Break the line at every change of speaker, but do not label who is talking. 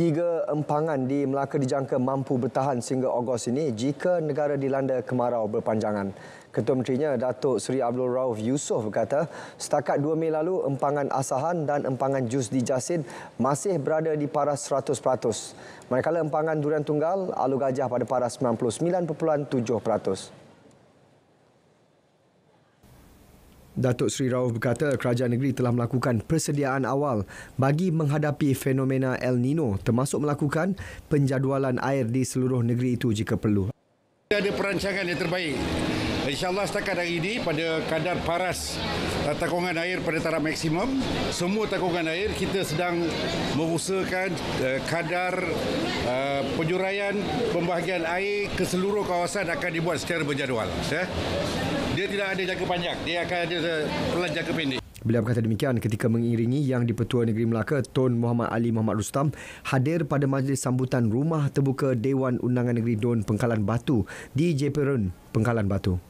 tiga empangan di Melaka dijangka mampu bertahan sehingga Ogos ini jika negara dilanda kemarau berpanjangan. Ketua Menterinya Datuk Seri Abdul Rauf Yusof berkata, setakat 2 Mei lalu empangan Asahan dan empangan Jus di Jasin masih berada di paras 100%. Manakala empangan Durian Tunggal, Alu Gajah pada paras 99.7%. Datuk Seri Rauf berkata kerajaan negeri telah melakukan persediaan awal bagi menghadapi fenomena El Nino termasuk melakukan penjadualan air di seluruh negeri itu jika perlu.
Ada perancangan yang terbaik. InsyaAllah setakat hari ini pada kadar paras uh, takungan air pada taraf maksimum, semua takungan air kita sedang mengusahakan uh, kadar uh, penjuraian pembahagian air ke seluruh kawasan akan dibuat secara berjadual. Ya. Dia tidak ada jangka panjang. Dia akan ada pelan jangka pendek.
Beliau berkata demikian ketika mengiringi Yang di-Pertua Negeri Melaka Tun Muhammad Ali Muhammad Rustam hadir pada majlis sambutan rumah terbuka Dewan Undangan Negeri Don Pengkalan Batu di Jeperun Pengkalan Batu.